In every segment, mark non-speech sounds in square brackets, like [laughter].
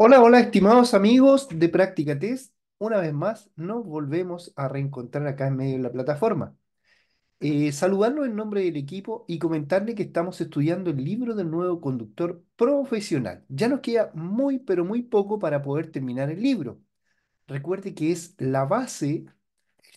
Hola, hola, estimados amigos de Práctica Test. Una vez más, nos volvemos a reencontrar acá en medio de la plataforma. Eh, en nombre del equipo y comentarle que estamos estudiando el libro del nuevo conductor profesional. Ya nos queda muy, pero muy poco para poder terminar el libro. Recuerde que es la base,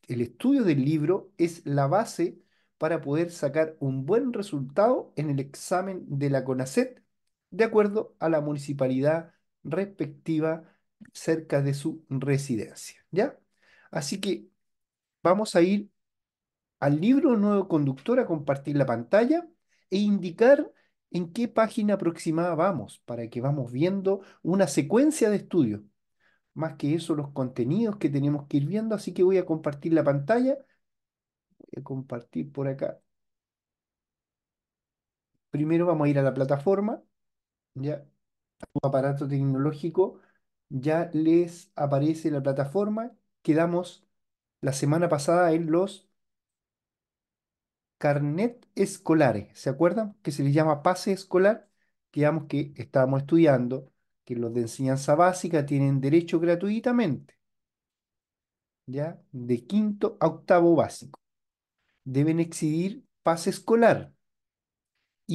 el estudio del libro es la base para poder sacar un buen resultado en el examen de la CONACET de acuerdo a la municipalidad respectiva cerca de su residencia. ¿Ya? Así que vamos a ir al libro Nuevo Conductor a compartir la pantalla e indicar en qué página aproximada vamos para que vamos viendo una secuencia de estudios. Más que eso, los contenidos que tenemos que ir viendo, así que voy a compartir la pantalla. Voy a compartir por acá. Primero vamos a ir a la plataforma. Ya, tu aparato tecnológico, ya les aparece la plataforma. Quedamos la semana pasada en los carnet escolares, ¿se acuerdan? Que se les llama pase escolar. Quedamos que estábamos estudiando que los de enseñanza básica tienen derecho gratuitamente, ¿ya? De quinto a octavo básico. Deben exhibir pase escolar,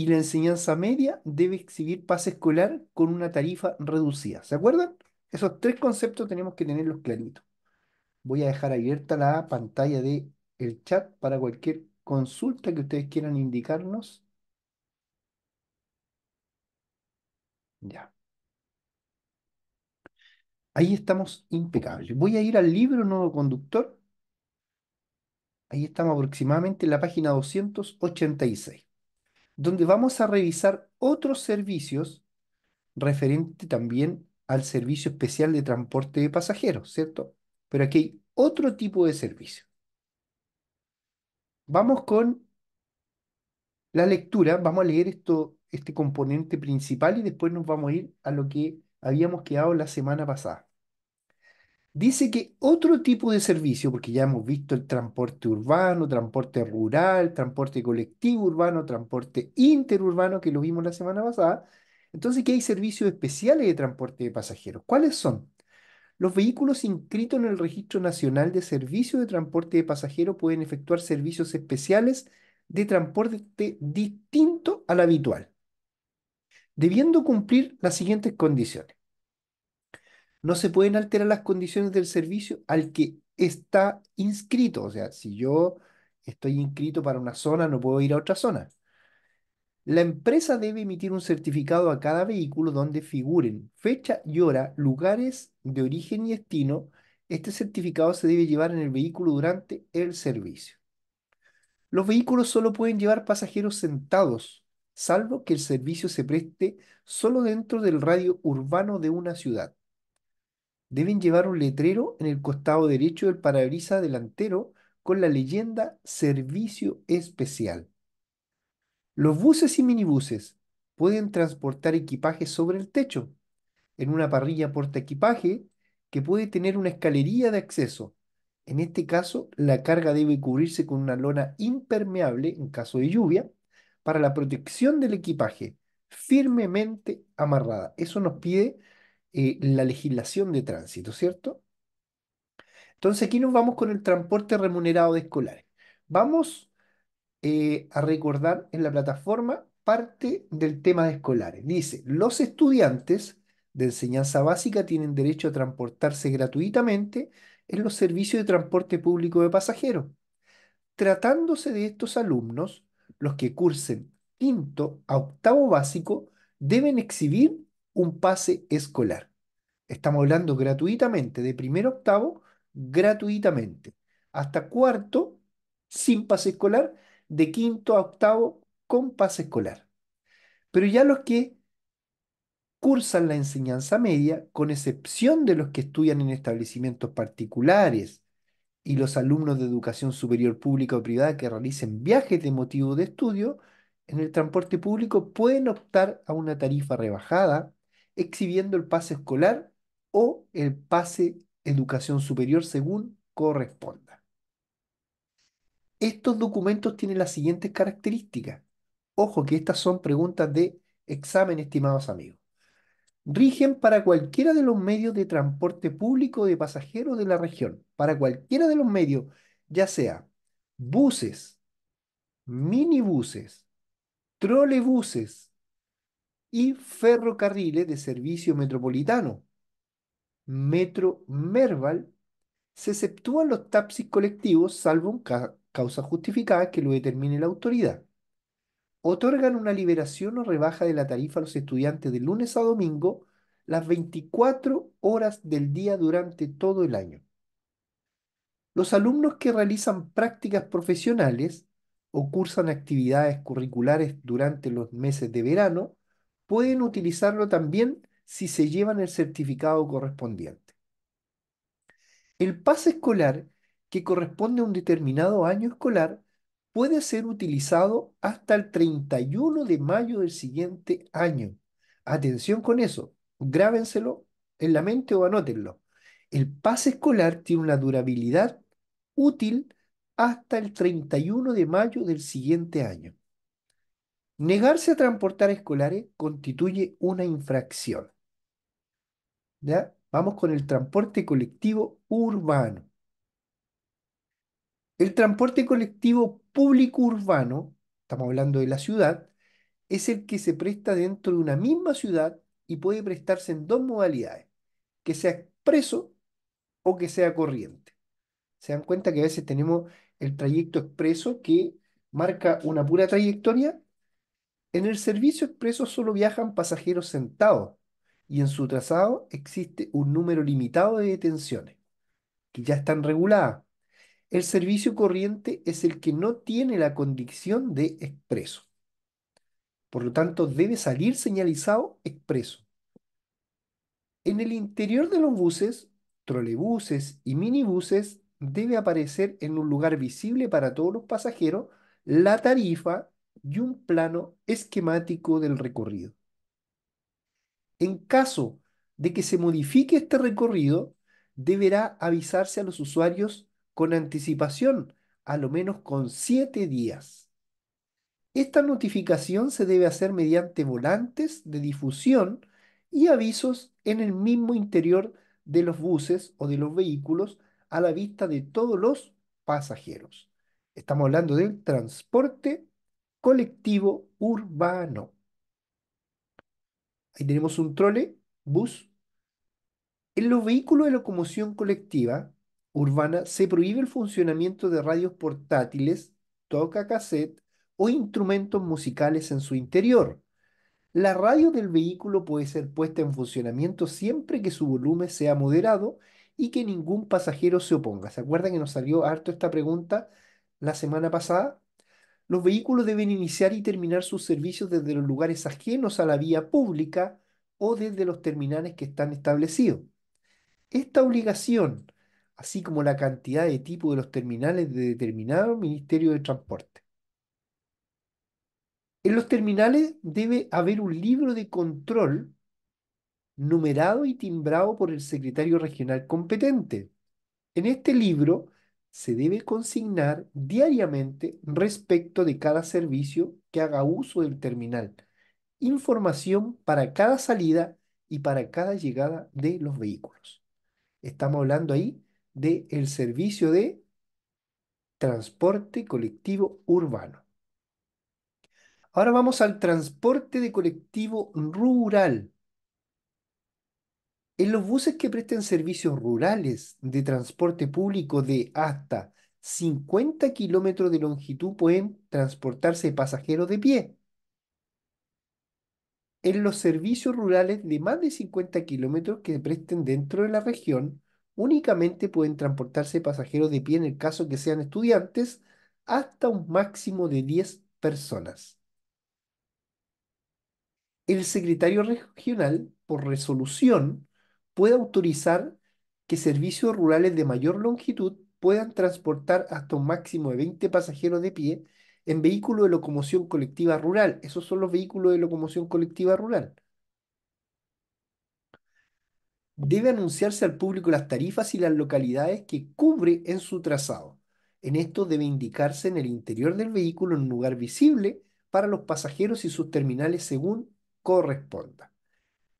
y la enseñanza media debe exhibir pase escolar con una tarifa reducida. ¿Se acuerdan? Esos tres conceptos tenemos que tenerlos claritos. Voy a dejar abierta la pantalla del el chat para cualquier consulta que ustedes quieran indicarnos. Ya. Ahí estamos impecables. Voy a ir al libro Nuevo Conductor. Ahí estamos aproximadamente en la página 286 donde vamos a revisar otros servicios referente también al servicio especial de transporte de pasajeros, ¿cierto? Pero aquí hay otro tipo de servicio. Vamos con la lectura, vamos a leer esto, este componente principal y después nos vamos a ir a lo que habíamos quedado la semana pasada. Dice que otro tipo de servicio, porque ya hemos visto el transporte urbano, transporte rural, transporte colectivo urbano, transporte interurbano, que lo vimos la semana pasada, entonces que hay servicios especiales de transporte de pasajeros. ¿Cuáles son? Los vehículos inscritos en el Registro Nacional de Servicios de Transporte de Pasajeros pueden efectuar servicios especiales de transporte distinto al habitual, debiendo cumplir las siguientes condiciones no se pueden alterar las condiciones del servicio al que está inscrito. O sea, si yo estoy inscrito para una zona, no puedo ir a otra zona. La empresa debe emitir un certificado a cada vehículo donde figuren fecha y hora, lugares de origen y destino. Este certificado se debe llevar en el vehículo durante el servicio. Los vehículos solo pueden llevar pasajeros sentados, salvo que el servicio se preste solo dentro del radio urbano de una ciudad deben llevar un letrero en el costado derecho del parabrisas delantero con la leyenda Servicio Especial. Los buses y minibuses pueden transportar equipaje sobre el techo, en una parrilla porta equipaje que puede tener una escalería de acceso. En este caso, la carga debe cubrirse con una lona impermeable en caso de lluvia para la protección del equipaje, firmemente amarrada. Eso nos pide eh, la legislación de tránsito, ¿cierto? Entonces aquí nos vamos con el transporte remunerado de escolares. Vamos eh, a recordar en la plataforma parte del tema de escolares. Dice, los estudiantes de enseñanza básica tienen derecho a transportarse gratuitamente en los servicios de transporte público de pasajeros. Tratándose de estos alumnos, los que cursen quinto a octavo básico deben exhibir un pase escolar. Estamos hablando gratuitamente de primero octavo, gratuitamente, hasta cuarto, sin pase escolar, de quinto a octavo, con pase escolar. Pero ya los que cursan la enseñanza media, con excepción de los que estudian en establecimientos particulares y los alumnos de educación superior pública o privada que realicen viajes de motivo de estudio, en el transporte público pueden optar a una tarifa rebajada exhibiendo el pase escolar o el pase educación superior según corresponda. Estos documentos tienen las siguientes características. Ojo que estas son preguntas de examen, estimados amigos. Rigen para cualquiera de los medios de transporte público de pasajeros de la región, para cualquiera de los medios, ya sea buses, minibuses, trolebuses, y ferrocarriles de servicio metropolitano. Metro Merval se exceptúan los taxis colectivos salvo causa justificada que lo determine la autoridad. Otorgan una liberación o rebaja de la tarifa a los estudiantes de lunes a domingo las 24 horas del día durante todo el año. Los alumnos que realizan prácticas profesionales o cursan actividades curriculares durante los meses de verano pueden utilizarlo también si se llevan el certificado correspondiente. El pase escolar, que corresponde a un determinado año escolar, puede ser utilizado hasta el 31 de mayo del siguiente año. Atención con eso, grábenselo en la mente o anótenlo. El pase escolar tiene una durabilidad útil hasta el 31 de mayo del siguiente año. Negarse a transportar escolares constituye una infracción. Vamos con el transporte colectivo urbano. El transporte colectivo público urbano, estamos hablando de la ciudad, es el que se presta dentro de una misma ciudad y puede prestarse en dos modalidades, que sea expreso o que sea corriente. Se dan cuenta que a veces tenemos el trayecto expreso que marca una pura trayectoria en el servicio expreso solo viajan pasajeros sentados y en su trazado existe un número limitado de detenciones, que ya están reguladas. El servicio corriente es el que no tiene la condición de expreso. Por lo tanto, debe salir señalizado expreso. En el interior de los buses, trolebuses y minibuses, debe aparecer en un lugar visible para todos los pasajeros la tarifa y un plano esquemático del recorrido. En caso de que se modifique este recorrido, deberá avisarse a los usuarios con anticipación, a lo menos con siete días. Esta notificación se debe hacer mediante volantes de difusión y avisos en el mismo interior de los buses o de los vehículos a la vista de todos los pasajeros. Estamos hablando del transporte colectivo urbano. Ahí tenemos un trole, bus. En los vehículos de locomoción colectiva urbana se prohíbe el funcionamiento de radios portátiles, toca cassette o instrumentos musicales en su interior. La radio del vehículo puede ser puesta en funcionamiento siempre que su volumen sea moderado y que ningún pasajero se oponga. ¿Se acuerdan que nos salió harto esta pregunta la semana pasada? los vehículos deben iniciar y terminar sus servicios desde los lugares ajenos a la vía pública o desde los terminales que están establecidos. Esta obligación, así como la cantidad de tipo de los terminales de determinado Ministerio de Transporte. En los terminales debe haber un libro de control numerado y timbrado por el secretario regional competente. En este libro se debe consignar diariamente respecto de cada servicio que haga uso del terminal, información para cada salida y para cada llegada de los vehículos. Estamos hablando ahí del servicio de transporte colectivo urbano. Ahora vamos al transporte de colectivo rural. En los buses que presten servicios rurales de transporte público de hasta 50 kilómetros de longitud pueden transportarse pasajeros de pie. En los servicios rurales de más de 50 kilómetros que presten dentro de la región, únicamente pueden transportarse pasajeros de pie en el caso que sean estudiantes hasta un máximo de 10 personas. El secretario regional, por resolución, puede autorizar que servicios rurales de mayor longitud puedan transportar hasta un máximo de 20 pasajeros de pie en vehículo de locomoción colectiva rural. Esos son los vehículos de locomoción colectiva rural. Debe anunciarse al público las tarifas y las localidades que cubre en su trazado. En esto debe indicarse en el interior del vehículo en un lugar visible para los pasajeros y sus terminales según corresponda.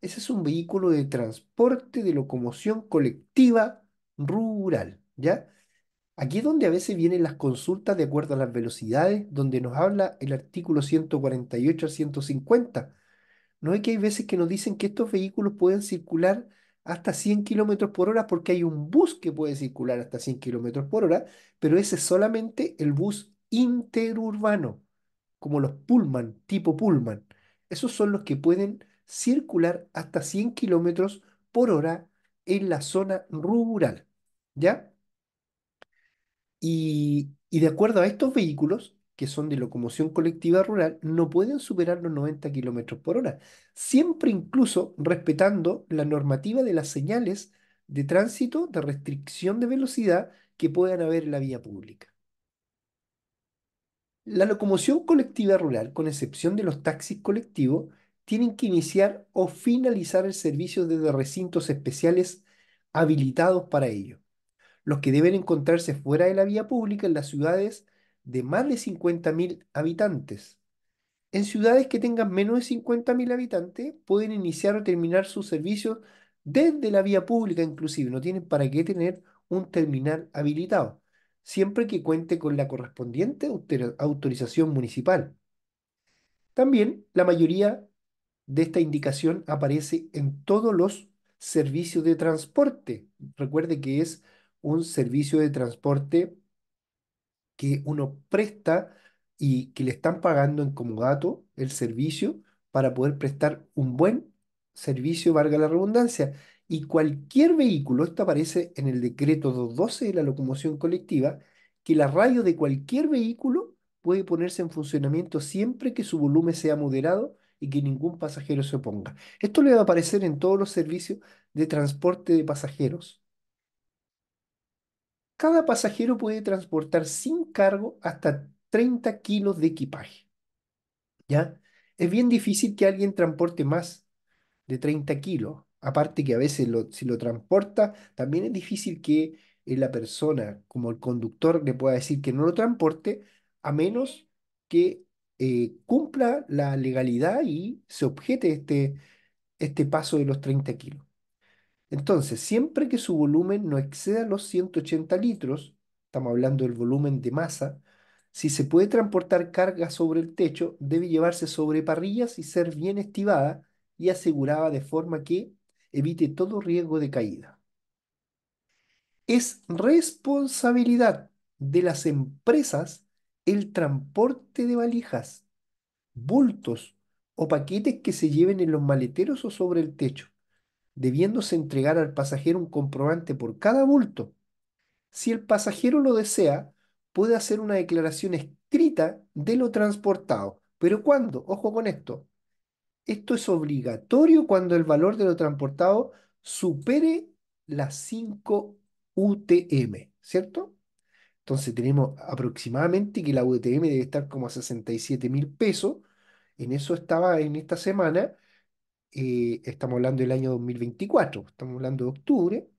Ese es un vehículo de transporte de locomoción colectiva rural, ¿ya? Aquí es donde a veces vienen las consultas de acuerdo a las velocidades, donde nos habla el artículo 148 al 150. No es que hay veces que nos dicen que estos vehículos pueden circular hasta 100 kilómetros por hora porque hay un bus que puede circular hasta 100 kilómetros por hora, pero ese es solamente el bus interurbano, como los Pullman, tipo Pullman. Esos son los que pueden circular hasta 100 kilómetros por hora en la zona rural. ¿Ya? Y, de acuerdo a estos vehículos, que son de locomoción colectiva rural, no pueden superar los 90 kilómetros por hora, siempre incluso respetando la normativa de las señales de tránsito de restricción de velocidad que puedan haber en la vía pública. La locomoción colectiva rural, con excepción de los taxis colectivos, tienen que iniciar o finalizar el servicio desde recintos especiales habilitados para ello, los que deben encontrarse fuera de la vía pública en las ciudades de más de 50.000 habitantes. En ciudades que tengan menos de 50.000 habitantes pueden iniciar o terminar sus servicios desde la vía pública inclusive, no tienen para qué tener un terminal habilitado, siempre que cuente con la correspondiente autorización municipal. También la mayoría de esta indicación aparece en todos los servicios de transporte. Recuerde que es un servicio de transporte que uno presta y que le están pagando en comodato el servicio para poder prestar un buen servicio, valga la redundancia. Y cualquier vehículo, esto aparece en el decreto 212 de la locomoción colectiva, que la radio de cualquier vehículo puede ponerse en funcionamiento siempre que su volumen sea moderado y que ningún pasajero se oponga. Esto le va a aparecer en todos los servicios de transporte de pasajeros. Cada pasajero puede transportar sin cargo hasta 30 kilos de equipaje. ¿Ya? Es bien difícil que alguien transporte más de 30 kilos. Aparte que a veces si lo transporta, también es difícil que eh, la persona, como el conductor, le pueda decir que no lo transporte, a menos que eh, cumpla la legalidad y se objete este, este paso de los 30 kilos. Entonces, siempre que su volumen no exceda los 180 litros, estamos hablando del volumen de masa, si se puede transportar carga sobre el techo, debe llevarse sobre parrillas y ser bien estivada y asegurada de forma que evite todo riesgo de caída. Es responsabilidad de las empresas el transporte de valijas, bultos o paquetes que se lleven en los maleteros o sobre el techo, debiéndose entregar al pasajero un comprobante por cada bulto. Si el pasajero lo desea, puede hacer una declaración escrita de lo transportado. Pero ¿cuándo? Ojo con esto. Esto es obligatorio cuando el valor de lo transportado supere las 5 UTM, ¿cierto? Entonces tenemos aproximadamente que la UTM debe estar como a 67 mil pesos. En eso estaba en esta semana. Eh, estamos hablando del año 2024, estamos hablando de octubre,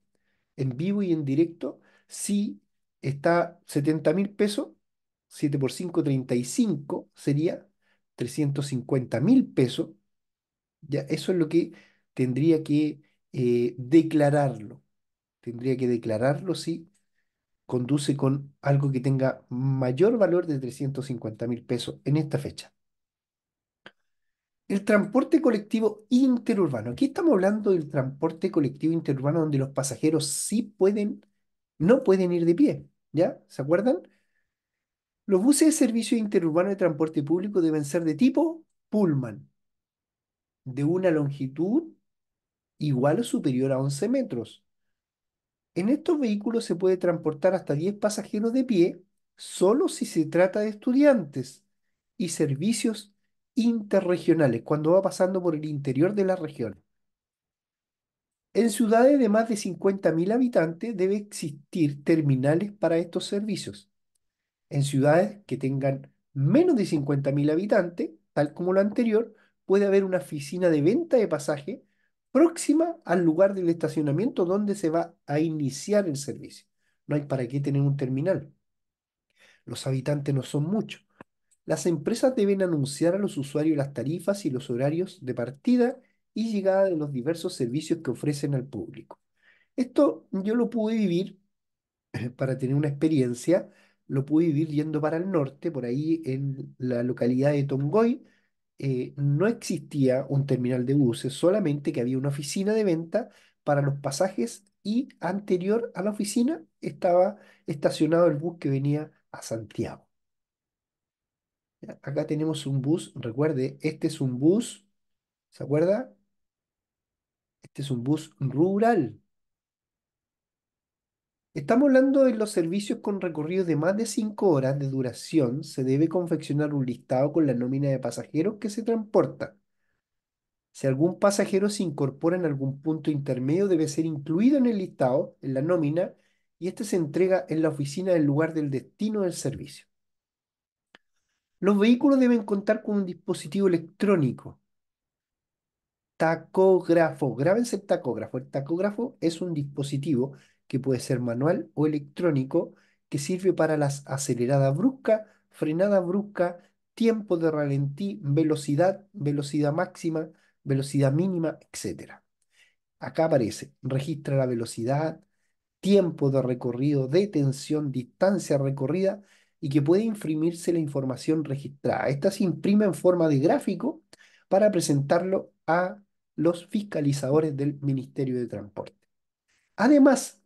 en vivo y en directo. Si está 70 mil pesos, 7 por 5, 35 sería 350 mil pesos. Ya, eso es lo que tendría que eh, declararlo. Tendría que declararlo sí conduce con algo que tenga mayor valor de 350 mil pesos en esta fecha. El transporte colectivo interurbano. Aquí estamos hablando del transporte colectivo interurbano donde los pasajeros sí pueden, no pueden ir de pie. ¿Ya? ¿Se acuerdan? Los buses de servicio interurbano de transporte público deben ser de tipo Pullman, de una longitud igual o superior a 11 metros, en estos vehículos se puede transportar hasta 10 pasajeros de pie solo si se trata de estudiantes y servicios interregionales, cuando va pasando por el interior de la región. En ciudades de más de 50.000 habitantes debe existir terminales para estos servicios. En ciudades que tengan menos de 50.000 habitantes, tal como lo anterior, puede haber una oficina de venta de pasaje próxima al lugar del estacionamiento donde se va a iniciar el servicio. No hay para qué tener un terminal. Los habitantes no son muchos. Las empresas deben anunciar a los usuarios las tarifas y los horarios de partida y llegada de los diversos servicios que ofrecen al público. Esto yo lo pude vivir [clears throat] para tener una experiencia, lo pude vivir yendo para el norte, por ahí en la localidad de Tongoy, eh, no existía un terminal de buses, solamente que había una oficina de venta para los pasajes y anterior a la oficina estaba estacionado el bus que venía a Santiago. Acá tenemos un bus, recuerde, este es un bus, ¿se acuerda? Este es un bus rural, Estamos hablando de los servicios con recorridos de más de 5 horas de duración. Se debe confeccionar un listado con la nómina de pasajeros que se transporta. Si algún pasajero se incorpora en algún punto intermedio, debe ser incluido en el listado, en la nómina, y este se entrega en la oficina del lugar del destino del servicio. Los vehículos deben contar con un dispositivo electrónico. Tacógrafo. Grábense el tacógrafo. El tacógrafo es un dispositivo que puede ser manual o electrónico, que sirve para las acelerada brusca, frenada brusca, tiempo de ralentí, velocidad, velocidad máxima, velocidad mínima, etc. Acá aparece, registra la velocidad, tiempo de recorrido, detención, distancia recorrida y que puede imprimirse la información registrada. Esta se imprime en forma de gráfico para presentarlo a los fiscalizadores del Ministerio de Transporte. Además,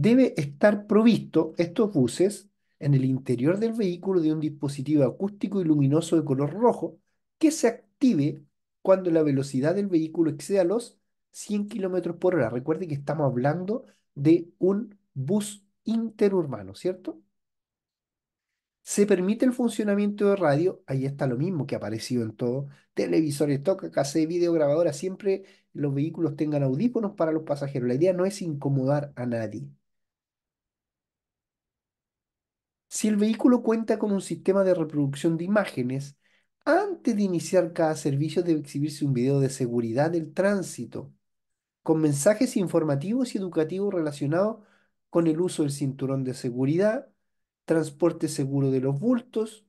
debe estar provisto estos buses en el interior del vehículo de un dispositivo acústico y luminoso de color rojo que se active cuando la velocidad del vehículo exceda los 100 kilómetros por hora. Recuerde que estamos hablando de un bus interurbano, ¿cierto? Se permite el funcionamiento de radio, ahí está lo mismo que ha aparecido en todo, televisores, toca, de videograbadoras, siempre los vehículos tengan audífonos para los pasajeros. La idea no es incomodar a nadie. Si el vehículo cuenta con un sistema de reproducción de imágenes, antes de iniciar cada servicio debe exhibirse un video de seguridad del tránsito, con mensajes informativos y educativos relacionados con el uso del cinturón de seguridad, transporte seguro de los bultos,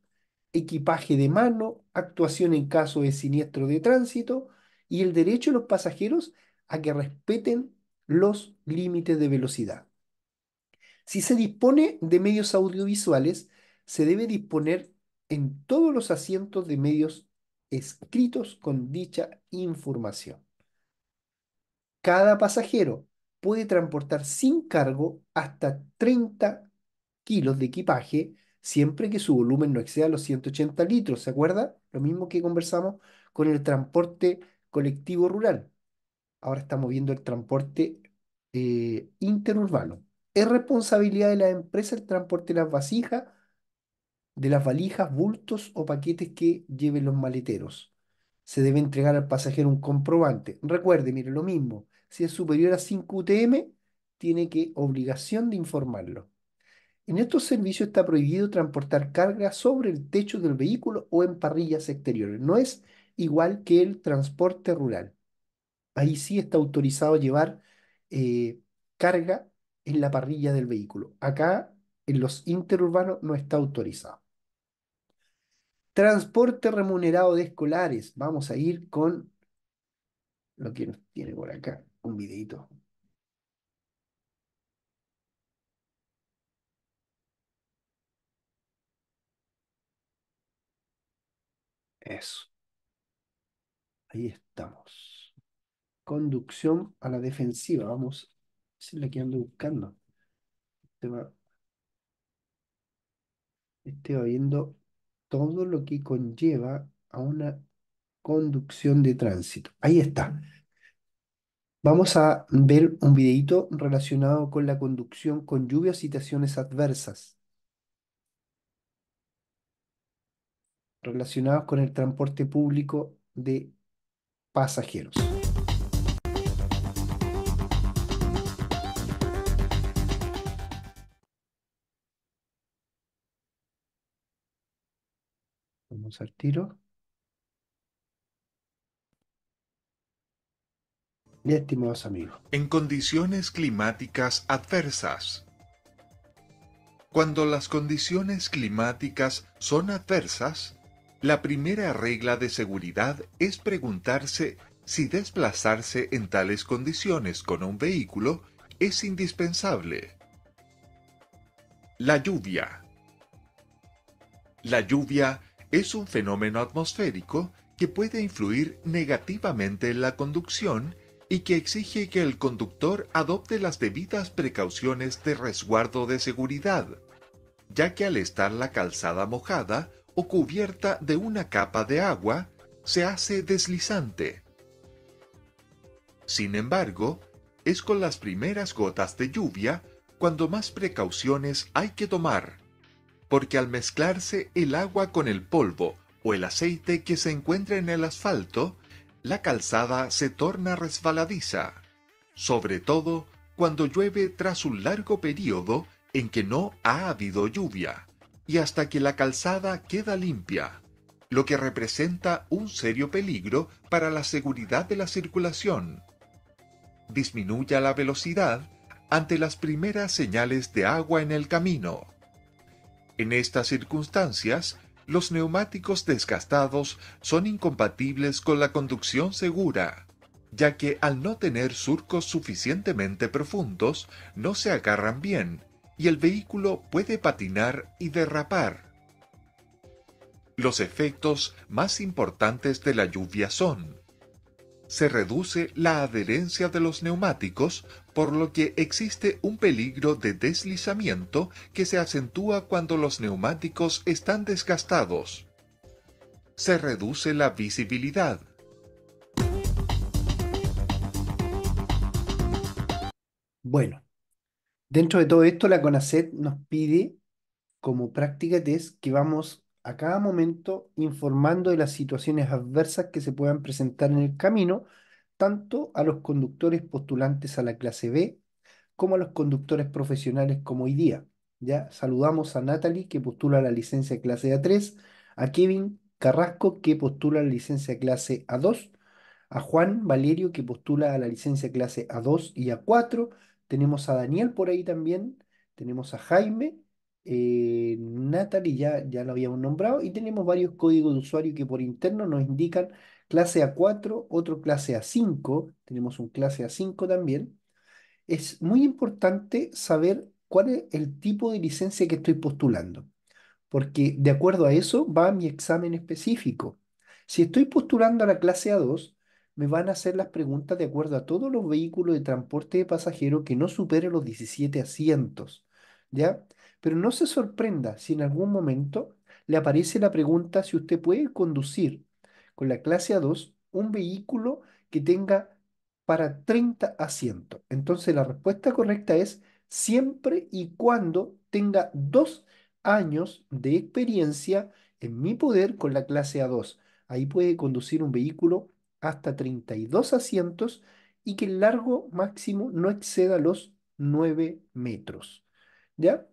equipaje de mano, actuación en caso de siniestro de tránsito y el derecho de los pasajeros a que respeten los límites de velocidad. Si se dispone de medios audiovisuales, se debe disponer en todos los asientos de medios escritos con dicha información. Cada pasajero puede transportar sin cargo hasta 30 kilos de equipaje, siempre que su volumen no exceda los 180 litros, ¿se acuerda? Lo mismo que conversamos con el transporte colectivo rural. Ahora estamos viendo el transporte eh, interurbano. Es responsabilidad de la empresa el transporte de las vasijas, de las valijas, bultos o paquetes que lleven los maleteros. Se debe entregar al pasajero un comprobante. Recuerde, mire, lo mismo. Si es superior a 5 UTM, tiene que obligación de informarlo. En estos servicios está prohibido transportar carga sobre el techo del vehículo o en parrillas exteriores. No es igual que el transporte rural. Ahí sí está autorizado llevar eh, carga en la parrilla del vehículo. Acá, en los interurbanos, no está autorizado. Transporte remunerado de escolares. Vamos a ir con lo que nos tiene por acá, un videito. Eso. Ahí estamos. Conducción a la defensiva. Vamos esa es la que ando buscando. Este, este va, viendo todo lo que conlleva a una conducción de tránsito. Ahí está. Vamos a ver un videito relacionado con la conducción con lluvias y situaciones adversas. relacionados con el transporte público de pasajeros. Vamos tiro. amigos. En condiciones climáticas adversas. Cuando las condiciones climáticas son adversas, la primera regla de seguridad es preguntarse si desplazarse en tales condiciones con un vehículo es indispensable. La lluvia. La lluvia es un fenómeno atmosférico que puede influir negativamente en la conducción y que exige que el conductor adopte las debidas precauciones de resguardo de seguridad, ya que al estar la calzada mojada o cubierta de una capa de agua, se hace deslizante. Sin embargo, es con las primeras gotas de lluvia cuando más precauciones hay que tomar porque al mezclarse el agua con el polvo o el aceite que se encuentra en el asfalto, la calzada se torna resbaladiza, sobre todo cuando llueve tras un largo periodo en que no ha habido lluvia, y hasta que la calzada queda limpia, lo que representa un serio peligro para la seguridad de la circulación. Disminuya la velocidad ante las primeras señales de agua en el camino. En estas circunstancias, los neumáticos desgastados son incompatibles con la conducción segura, ya que al no tener surcos suficientemente profundos, no se agarran bien y el vehículo puede patinar y derrapar. Los efectos más importantes de la lluvia son se reduce la adherencia de los neumáticos por lo que existe un peligro de deslizamiento que se acentúa cuando los neumáticos están desgastados. Se reduce la visibilidad. Bueno, dentro de todo esto, la CONACET nos pide como práctica test que vamos a cada momento informando de las situaciones adversas que se puedan presentar en el camino tanto a los conductores postulantes a la clase B como a los conductores profesionales como hoy día. Ya saludamos a Natalie que postula la licencia clase A3, a Kevin Carrasco que postula la licencia clase A2, a Juan Valerio que postula a la licencia clase A2 y A4, tenemos a Daniel por ahí también, tenemos a Jaime, eh, Natalie ya, ya lo habíamos nombrado y tenemos varios códigos de usuario que por interno nos indican clase A4, otro clase A5, tenemos un clase A5 también. Es muy importante saber cuál es el tipo de licencia que estoy postulando, porque de acuerdo a eso va mi examen específico. Si estoy postulando a la clase A2, me van a hacer las preguntas de acuerdo a todos los vehículos de transporte de pasajeros que no superen los 17 asientos, ¿ya? Pero no se sorprenda si en algún momento le aparece la pregunta si usted puede conducir con la clase A2 un vehículo que tenga para 30 asientos. Entonces la respuesta correcta es siempre y cuando tenga dos años de experiencia en mi poder con la clase A2. Ahí puede conducir un vehículo hasta 32 asientos y que el largo máximo no exceda los 9 metros. ¿Ya?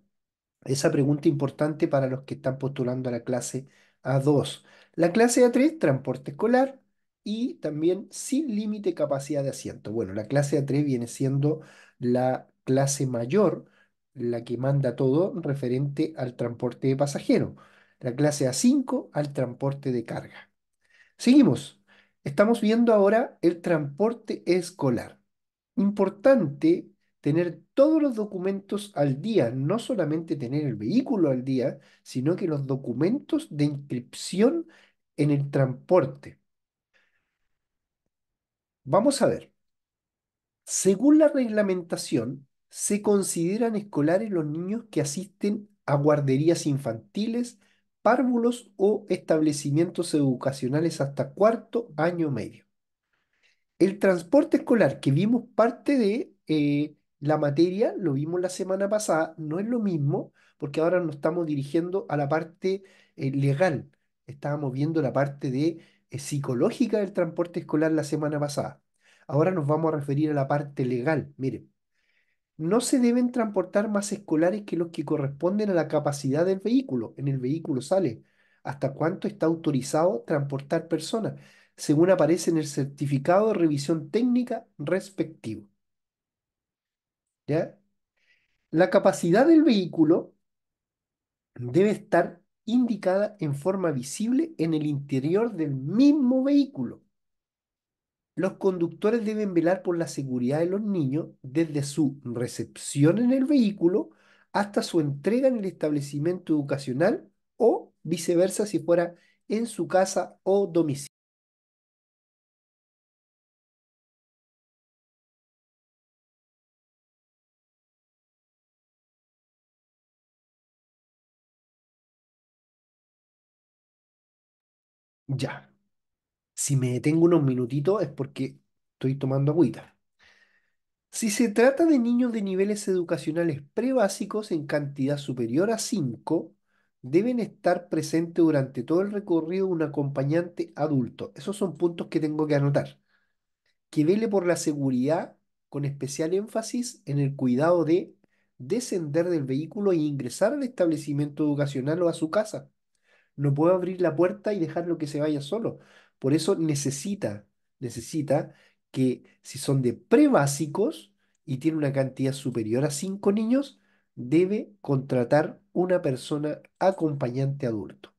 Esa pregunta importante para los que están postulando a la clase A2. La clase A3, transporte escolar y también sin límite capacidad de asiento. Bueno, la clase A3 viene siendo la clase mayor, la que manda todo referente al transporte de pasajeros. La clase A5 al transporte de carga. Seguimos. Estamos viendo ahora el transporte escolar. Importante tener todos los documentos al día, no solamente tener el vehículo al día, sino que los documentos de inscripción en el transporte. Vamos a ver. Según la reglamentación, se consideran escolares los niños que asisten a guarderías infantiles, párvulos o establecimientos educacionales hasta cuarto año medio. El transporte escolar, que vimos parte de eh, la materia, lo vimos la semana pasada, no es lo mismo porque ahora nos estamos dirigiendo a la parte eh, legal, Estábamos viendo la parte de, eh, psicológica del transporte escolar la semana pasada. Ahora nos vamos a referir a la parte legal. Miren, no se deben transportar más escolares que los que corresponden a la capacidad del vehículo. En el vehículo sale hasta cuánto está autorizado transportar personas, según aparece en el certificado de revisión técnica respectivo. ¿Ya? La capacidad del vehículo debe estar indicada en forma visible en el interior del mismo vehículo. Los conductores deben velar por la seguridad de los niños desde su recepción en el vehículo hasta su entrega en el establecimiento educacional o viceversa si fuera en su casa o domicilio. Ya. Si me detengo unos minutitos es porque estoy tomando agüita. Si se trata de niños de niveles educacionales prebásicos en cantidad superior a 5, deben estar presentes durante todo el recorrido un acompañante adulto. Esos son puntos que tengo que anotar. Que vele por la seguridad con especial énfasis en el cuidado de descender del vehículo e ingresar al establecimiento educacional o a su casa. No puedo abrir la puerta y dejarlo que se vaya solo. Por eso necesita, necesita que si son de prebásicos y tiene una cantidad superior a cinco niños, debe contratar una persona acompañante adulto.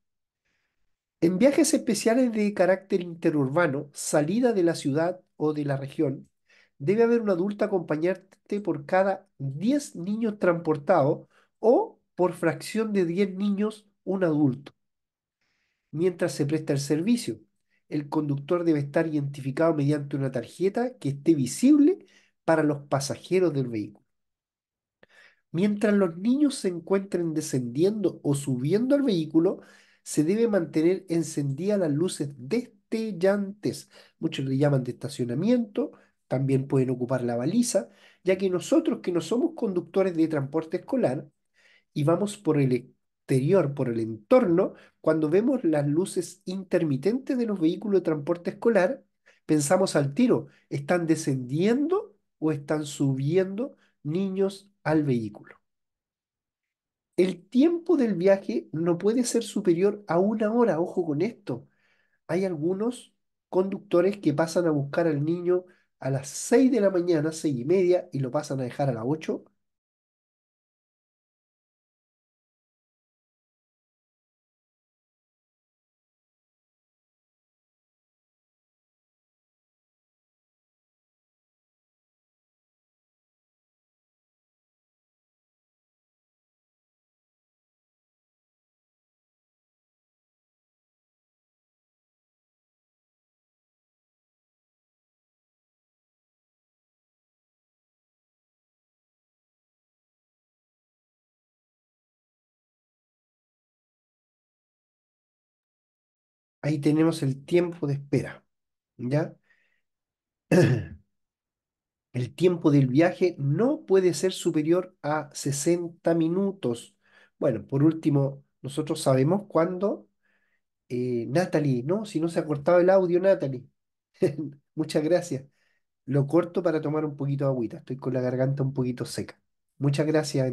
En viajes especiales de carácter interurbano, salida de la ciudad o de la región, debe haber un adulto acompañante por cada 10 niños transportados o por fracción de 10 niños un adulto mientras se presta el servicio. El conductor debe estar identificado mediante una tarjeta que esté visible para los pasajeros del vehículo. Mientras los niños se encuentren descendiendo o subiendo al vehículo, se debe mantener encendidas las luces destellantes. Muchos le llaman de estacionamiento, también pueden ocupar la baliza, ya que nosotros que no somos conductores de transporte escolar y vamos por el por el entorno, cuando vemos las luces intermitentes de los vehículos de transporte escolar, pensamos al tiro, ¿están descendiendo o están subiendo niños al vehículo? El tiempo del viaje no puede ser superior a una hora, ojo con esto. Hay algunos conductores que pasan a buscar al niño a las 6 de la mañana, seis y media, y lo pasan a dejar a las 8 Ahí tenemos el tiempo de espera, ¿ya? [clears throat] El tiempo del viaje no puede ser superior a 60 minutos. Bueno, por último, nosotros sabemos cuándo eh, Natalie, ¿no? Si no se ha cortado el audio, Natalie. [laughs] Muchas gracias. Lo corto para tomar un poquito de agüita. Estoy con la garganta un poquito seca. Muchas gracias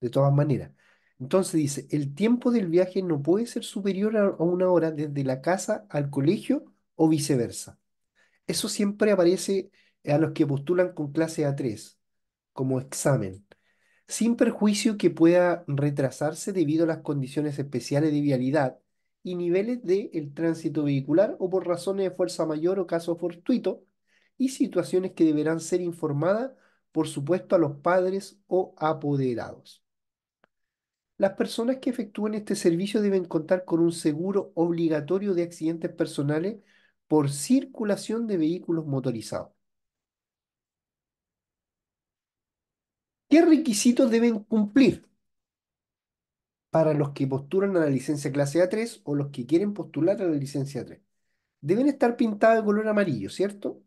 de todas maneras. Entonces dice, el tiempo del viaje no puede ser superior a una hora desde la casa al colegio o viceversa. Eso siempre aparece a los que postulan con clase A3 como examen, sin perjuicio que pueda retrasarse debido a las condiciones especiales de vialidad y niveles del tránsito vehicular o por razones de fuerza mayor o caso fortuito, y situaciones que deberán ser informadas, por supuesto, a los padres o apoderados. Las personas que efectúen este servicio deben contar con un seguro obligatorio de accidentes personales por circulación de vehículos motorizados. ¿Qué requisitos deben cumplir para los que postulan a la licencia clase A3 o los que quieren postular a la licencia A3? Deben estar pintados de color amarillo, ¿cierto?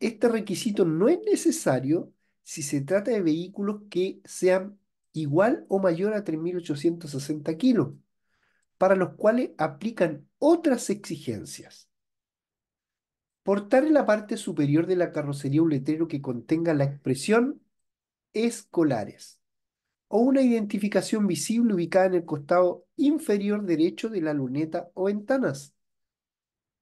Este requisito no es necesario si se trata de vehículos que sean igual o mayor a 3.860 kilos, para los cuales aplican otras exigencias. Portar en la parte superior de la carrocería un letrero que contenga la expresión escolares o una identificación visible ubicada en el costado inferior derecho de la luneta o ventanas,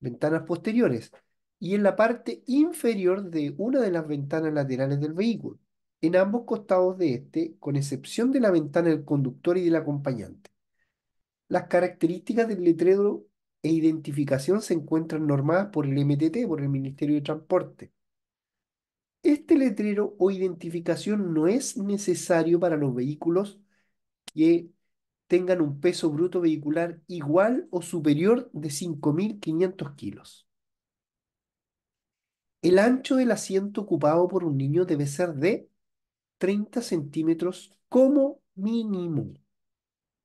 ventanas posteriores, y en la parte inferior de una de las ventanas laterales del vehículo en ambos costados de este, con excepción de la ventana del conductor y del acompañante. Las características del letrero e identificación se encuentran normadas por el MTT, por el Ministerio de Transporte. Este letrero o identificación no es necesario para los vehículos que tengan un peso bruto vehicular igual o superior de 5.500 kilos. El ancho del asiento ocupado por un niño debe ser de 30 centímetros como mínimo.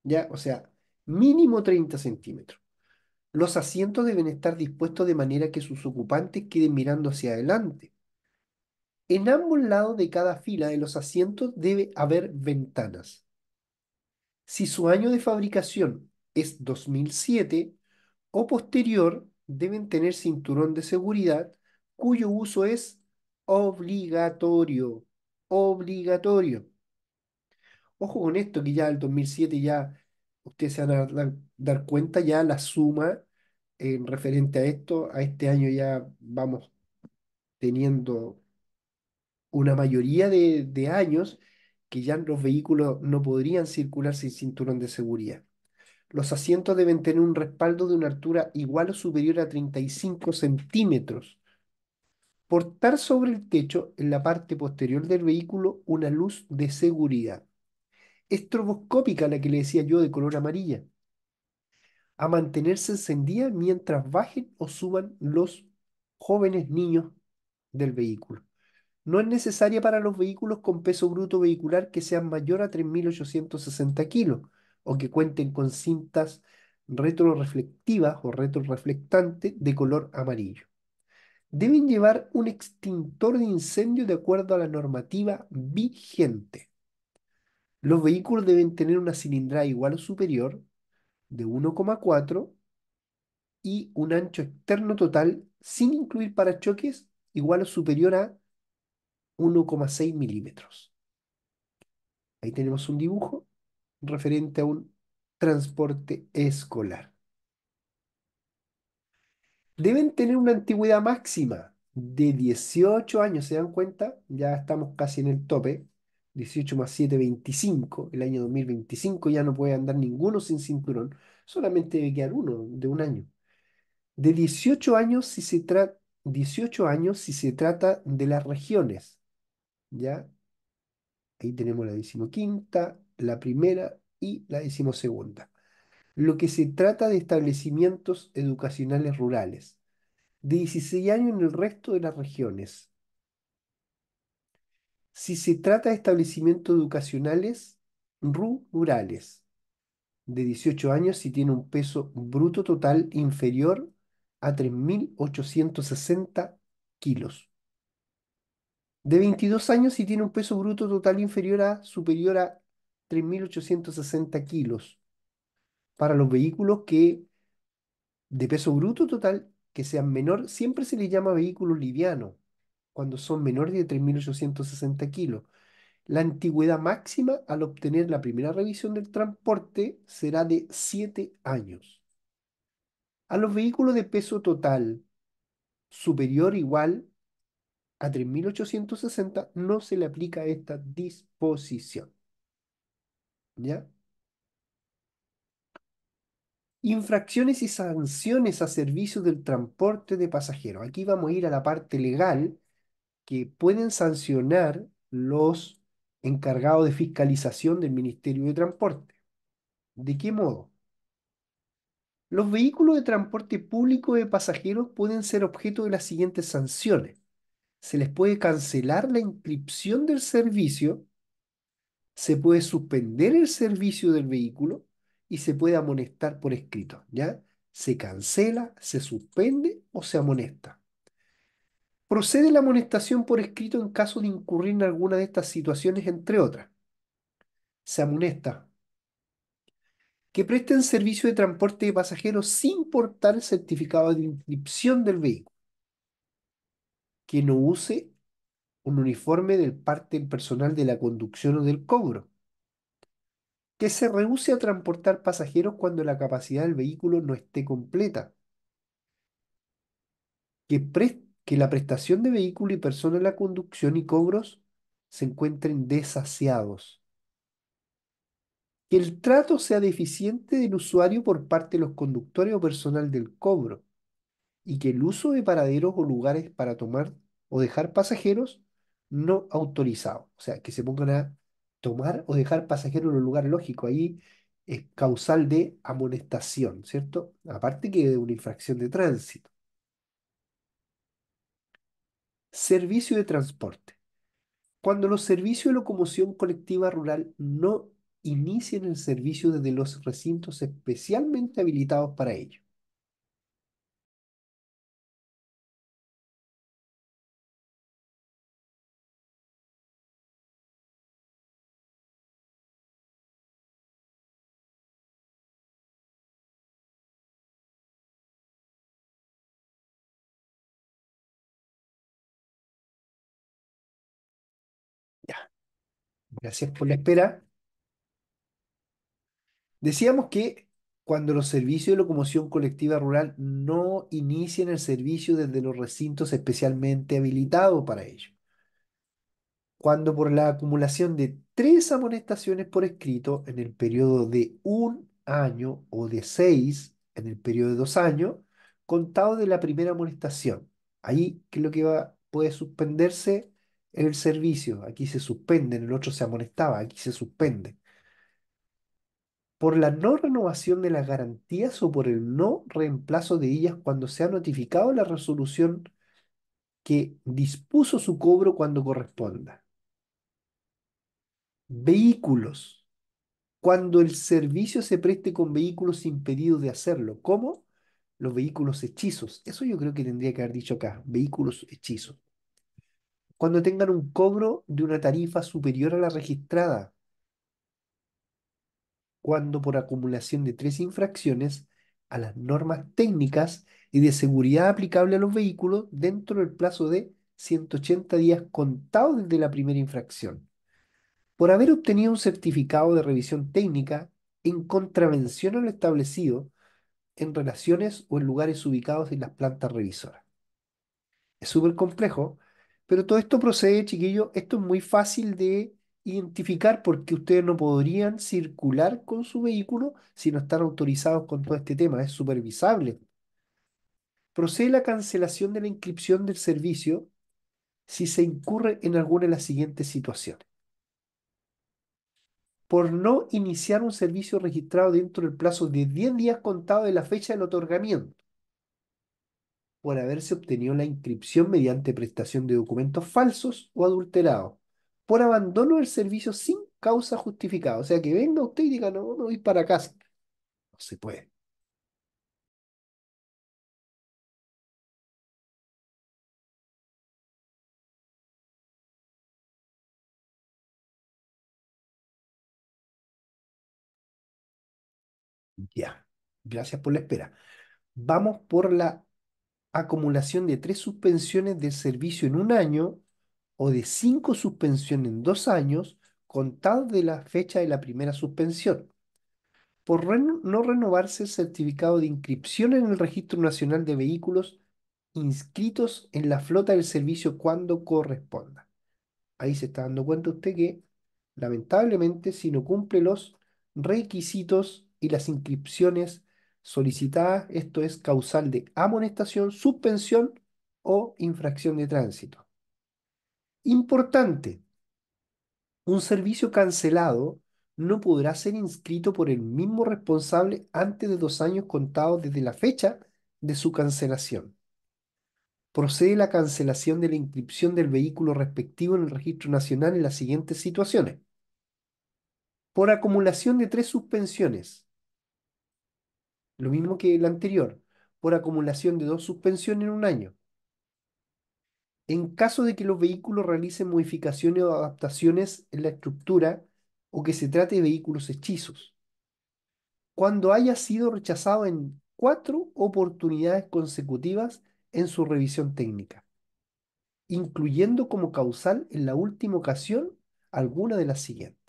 ¿Ya? O sea, mínimo 30 centímetros. Los asientos deben estar dispuestos de manera que sus ocupantes queden mirando hacia adelante. En ambos lados de cada fila de los asientos debe haber ventanas. Si su año de fabricación es 2007 o posterior, deben tener cinturón de seguridad cuyo uso es obligatorio obligatorio. Ojo con esto, que ya el 2007 ya ustedes se van a dar, cuenta, ya la suma en eh, referente a esto, a este año ya vamos teniendo una mayoría de, de años que ya los vehículos no podrían circular sin cinturón de seguridad. Los asientos deben tener un respaldo de una altura igual o superior a 35 centímetros portar sobre el techo, en la parte posterior del vehículo, una luz de seguridad. Estroboscópica, la que le decía yo, de color amarilla. A mantenerse encendida mientras bajen o suban los jóvenes niños del vehículo. No es necesaria para los vehículos con peso bruto vehicular que sean mayor a 3.860 kilos o que cuenten con cintas retroreflectivas o retroreflectantes de color amarillo deben llevar un extintor de incendio de acuerdo a la normativa vigente. Los vehículos deben tener una cilindrada igual o superior de 1,4 y un ancho externo total sin incluir parachoques igual o superior a 1,6 milímetros. Ahí tenemos un dibujo referente a un transporte escolar. Deben tener una antigüedad máxima de 18 años, ¿se dan cuenta? Ya estamos casi en el tope. 18 más 7, 25. El año 2025 ya no puede andar ninguno sin cinturón. Solamente debe quedar uno de un año. De 18 años si se trata 18 años si se trata de las regiones. ¿Ya? Ahí tenemos la decimoquinta, la primera y la decimosegunda lo que se trata de establecimientos educacionales rurales, de 16 años en el resto de las regiones. Si se trata de establecimientos educacionales rurales, de 18 años si tiene un peso bruto total inferior a 3.860 kilos. De 22 años si tiene un peso bruto total inferior a superior a 3.860 kilos para los vehículos que de peso bruto total que sean menor, siempre se les llama vehículo liviano, cuando son menores de 3.860 kilos. La antigüedad máxima al obtener la primera revisión del transporte será de 7 años. A los vehículos de peso total superior o igual a 3.860 no se le aplica esta disposición. ¿Ya? Infracciones y sanciones a servicio del transporte de pasajeros. Aquí vamos a ir a la parte legal que pueden sancionar los encargados de fiscalización del Ministerio de Transporte. ¿De qué modo? Los vehículos de transporte público de pasajeros pueden ser objeto de las siguientes sanciones. Se les puede cancelar la inscripción del servicio, se puede suspender el servicio del vehículo, y se puede amonestar por escrito, ¿ya? Se cancela, se suspende o se amonesta. Procede la amonestación por escrito en caso de incurrir en alguna de estas situaciones, entre otras. Se amonesta que presten servicio de transporte de pasajeros sin portar el certificado de inscripción del vehículo, que no use un uniforme del parte personal de la conducción o del cobro, que se rehúse a transportar pasajeros cuando la capacidad del vehículo no esté completa, que, que la prestación de vehículo y persona en la conducción y cobros se encuentren desaseados que el trato sea deficiente del usuario por parte de los conductores o personal del cobro, y que el uso de paraderos o lugares para tomar o dejar pasajeros no autorizado, o sea, que se pongan a tomar o dejar pasajero en un lugar lógico. Ahí es causal de amonestación, ¿cierto? Aparte que de una infracción de tránsito. Servicio de transporte. Cuando los servicios de locomoción colectiva rural no inicien el servicio desde los recintos especialmente habilitados para ello. Gracias por la espera. Decíamos que cuando los servicios de locomoción colectiva rural no inician el servicio desde los recintos especialmente habilitados para ello, cuando por la acumulación de tres amonestaciones por escrito en el periodo de un año o de seis en el periodo de dos años, contado de la primera amonestación. Ahí, es lo que va, puede suspenderse? el servicio, aquí se suspende, en el otro se amonestaba, aquí se suspende. Por la no renovación de las garantías o por el no reemplazo de ellas cuando se ha notificado la resolución que dispuso su cobro cuando corresponda. Vehículos. Cuando el servicio se preste con vehículos impedidos de hacerlo. ¿Cómo? Los vehículos hechizos. Eso yo creo que tendría que haber dicho acá. Vehículos hechizos cuando tengan un cobro de una tarifa superior a la registrada, cuando por acumulación de tres infracciones a las normas técnicas y de seguridad aplicable a los vehículos dentro del plazo de 180 días contados desde la primera infracción, por haber obtenido un certificado de revisión técnica en contravención a lo establecido en relaciones o en lugares ubicados en las plantas revisoras. Es súper complejo, pero todo esto procede, chiquillo. esto es muy fácil de identificar porque ustedes no podrían circular con su vehículo si no están autorizados con todo este tema, es supervisable. Procede la cancelación de la inscripción del servicio si se incurre en alguna de las siguientes situaciones. Por no iniciar un servicio registrado dentro del plazo de 10 días contado de la fecha del otorgamiento por haberse obtenido la inscripción mediante prestación de documentos falsos o adulterados, por abandono del servicio sin causa justificada. O sea, que venga usted y diga, no, no, voy para casa. No se puede. Ya, gracias por la espera. Vamos por la acumulación de tres suspensiones de servicio en un año o de cinco suspensiones en dos años, contados de la fecha de la primera suspensión. Por no renovarse el certificado de inscripción en el Registro Nacional de Vehículos inscritos en la flota del servicio cuando corresponda. Ahí se está dando cuenta usted que, lamentablemente, si no cumple los requisitos y las inscripciones solicitadas, esto es causal de amonestación, suspensión o infracción de tránsito. Importante, un servicio cancelado no podrá ser inscrito por el mismo responsable antes de dos años contados desde la fecha de su cancelación. Procede la cancelación de la inscripción del vehículo respectivo en el Registro Nacional en las siguientes situaciones. Por acumulación de tres suspensiones, lo mismo que el anterior, por acumulación de dos suspensiones en un año. En caso de que los vehículos realicen modificaciones o adaptaciones en la estructura o que se trate de vehículos hechizos, cuando haya sido rechazado en cuatro oportunidades consecutivas en su revisión técnica, incluyendo como causal en la última ocasión alguna de las siguientes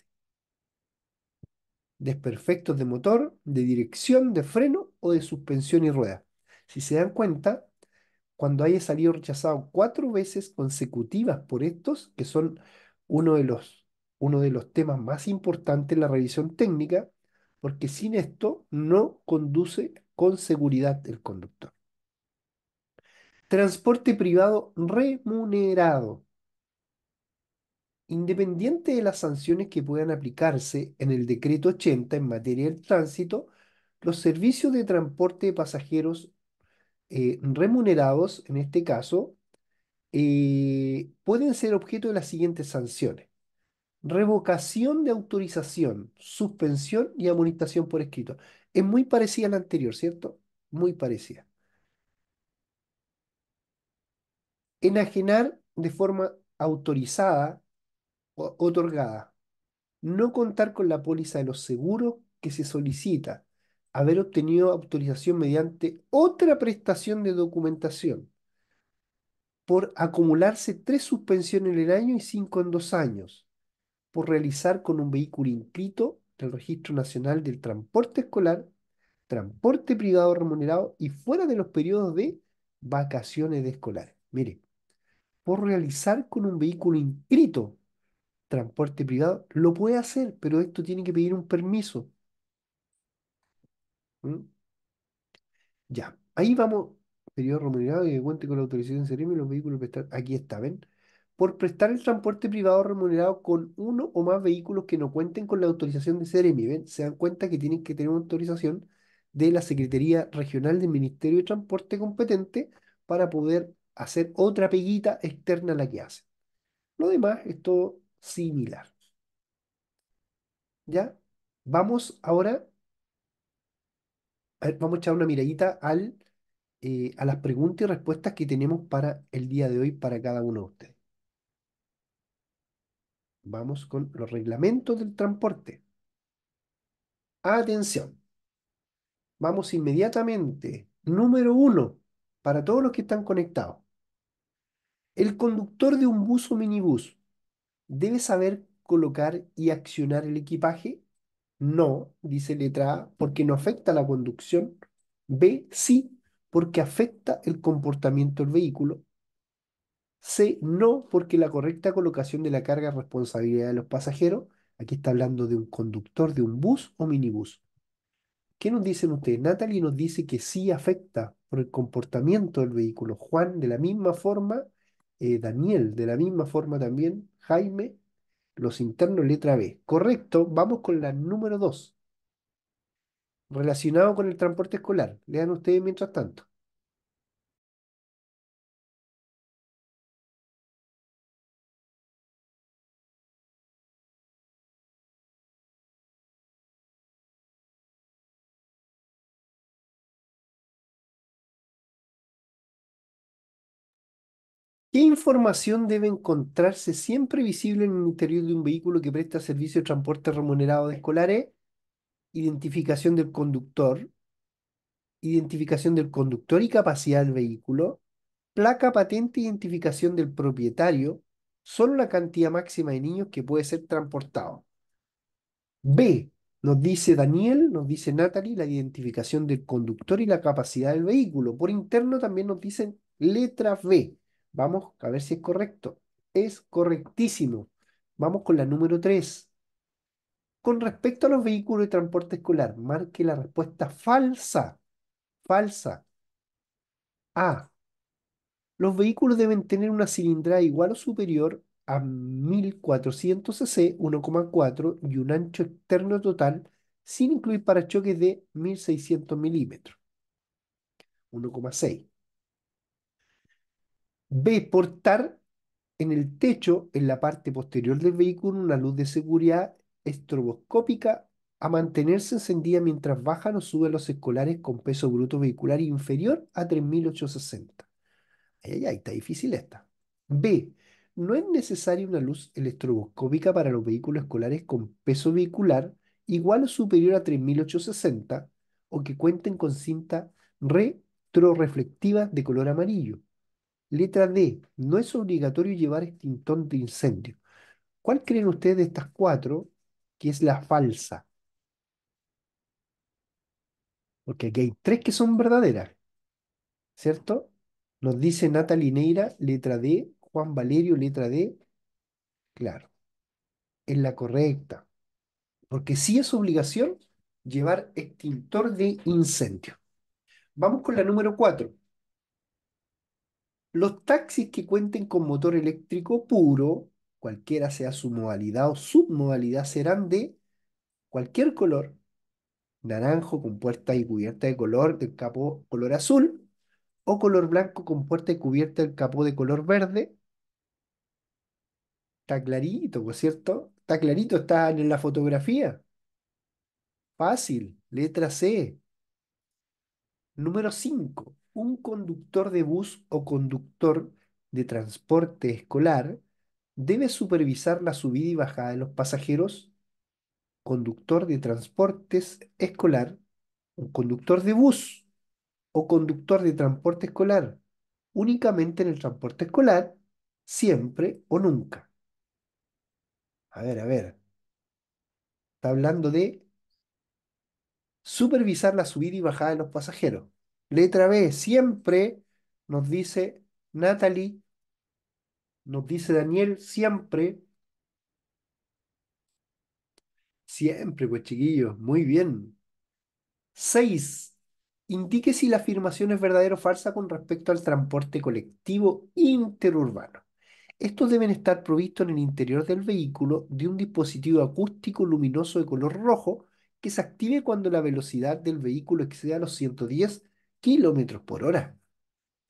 desperfectos de motor, de dirección, de freno o de suspensión y rueda. Si se dan cuenta, cuando haya salido rechazado cuatro veces consecutivas por estos, que son uno de los, uno de los temas más importantes en la revisión técnica, porque sin esto no conduce con seguridad el conductor. Transporte privado remunerado. Independiente de las sanciones que puedan aplicarse en el decreto 80 en materia del tránsito, los servicios de transporte de pasajeros eh, remunerados, en este caso, eh, pueden ser objeto de las siguientes sanciones. Revocación de autorización, suspensión y amonestación por escrito. Es muy parecida a la anterior, ¿cierto? Muy parecida. Enajenar de forma autorizada otorgada, no contar con la póliza de los seguros que se solicita, haber obtenido autorización mediante otra prestación de documentación, por acumularse tres suspensiones en el año y cinco en dos años, por realizar con un vehículo inscrito el Registro Nacional del Transporte Escolar, transporte privado remunerado y fuera de los periodos de vacaciones de escolares. Mire, por realizar con un vehículo inscrito transporte privado, lo puede hacer, pero esto tiene que pedir un permiso. ¿Mm? Ya, ahí vamos, periodo remunerado y que cuente con la autorización de y los vehículos prestados. Aquí está, ¿ven? Por prestar el transporte privado remunerado con uno o más vehículos que no cuenten con la autorización de seremi ¿ven? Se dan cuenta que tienen que tener una autorización de la Secretaría Regional del Ministerio de Transporte competente para poder hacer otra peguita externa a la que hacen. Lo demás, esto similar. ¿Ya? Vamos ahora, vamos a echar una miradita al, eh, a las preguntas y respuestas que tenemos para el día de hoy para cada uno de ustedes. Vamos con los reglamentos del transporte. Atención. Vamos inmediatamente. Número uno, para todos los que están conectados. El conductor de un bus o minibús ¿Debe saber colocar y accionar el equipaje? No, dice letra A, porque no afecta la conducción. B, sí, porque afecta el comportamiento del vehículo. C, no, porque la correcta colocación de la carga es responsabilidad de los pasajeros. Aquí está hablando de un conductor de un bus o minibús. ¿Qué nos dicen ustedes? Natalie nos dice que sí afecta por el comportamiento del vehículo. Juan, de la misma forma. Eh, Daniel, de la misma forma también. Jaime, los internos, letra B. Correcto, vamos con la número 2. Relacionado con el transporte escolar. Lean ustedes mientras tanto. ¿Qué información debe encontrarse siempre visible en el interior de un vehículo que presta servicio de transporte remunerado de escolares? Identificación del conductor, identificación del conductor y capacidad del vehículo, placa patente, e identificación del propietario, solo la cantidad máxima de niños que puede ser transportado. B, nos dice Daniel, nos dice Natalie, la identificación del conductor y la capacidad del vehículo. Por interno también nos dicen letra B Vamos a ver si es correcto. Es correctísimo. Vamos con la número 3. Con respecto a los vehículos de transporte escolar, marque la respuesta falsa. Falsa. A. Los vehículos deben tener una cilindrada igual o superior a 1400 cc, 1,4 y un ancho externo total, sin incluir parachoques de 1600 milímetros, 1,6. B, portar en el techo, en la parte posterior del vehículo, una luz de seguridad estroboscópica a mantenerse encendida mientras bajan o suben los escolares con peso bruto vehicular inferior a 3.860. Ay, ay, ay, está difícil esta. B. No es necesaria una luz electroboscópica para los vehículos escolares con peso vehicular igual o superior a 3.860 o que cuenten con cinta retroreflectiva de color amarillo Letra D. No es obligatorio llevar extintor de incendio. ¿Cuál creen ustedes de estas cuatro que es la falsa? Porque aquí hay tres que son verdaderas. ¿Cierto? Nos dice Natalie Neira, letra D. Juan Valerio, letra D. Claro. Es la correcta. Porque sí es obligación llevar extintor de incendio. Vamos con la número cuatro. Los taxis que cuenten con motor eléctrico puro, cualquiera sea su modalidad o submodalidad, serán de cualquier color, naranjo con puerta y cubierta de color del capó color azul, o color blanco con puerta y cubierta del capó de color verde. Está clarito, ¿por cierto? Está clarito, está en la fotografía. Fácil, letra C. Número 5 un conductor de bus o conductor de transporte escolar debe supervisar la subida y bajada de los pasajeros. Conductor de transportes escolar, un conductor de bus o conductor de transporte escolar, únicamente en el transporte escolar, siempre o nunca. A ver, a ver. Está hablando de supervisar la subida y bajada de los pasajeros. Letra B, siempre nos dice Natalie, nos dice Daniel, siempre. Siempre, pues chiquillos, muy bien. 6. Indique si la afirmación es verdadera o falsa con respecto al transporte colectivo interurbano. Estos deben estar provistos en el interior del vehículo de un dispositivo acústico luminoso de color rojo que se active cuando la velocidad del vehículo exceda los 110 kilómetros por hora.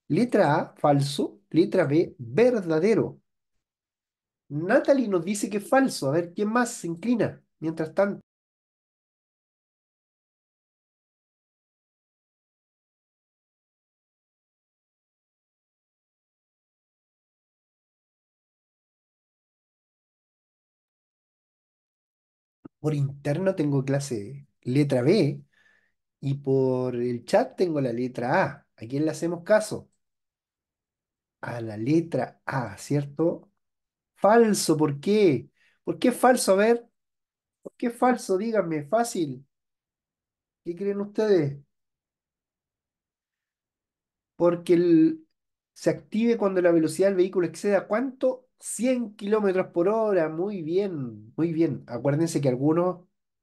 Letra A, falso. Letra B, verdadero. Natalie nos dice que es falso. A ver, ¿quién más se inclina? Mientras tanto. Por interno tengo clase letra B y por el chat tengo la letra A. ¿A quién le hacemos caso? A la letra A, ¿cierto? Falso, ¿por qué? ¿Por qué es falso? A ver, ¿por qué es falso? Díganme, fácil. ¿Qué creen ustedes? Porque se active cuando la velocidad del vehículo exceda ¿cuánto? 100 kilómetros por hora. Muy bien, muy bien. Acuérdense que algunos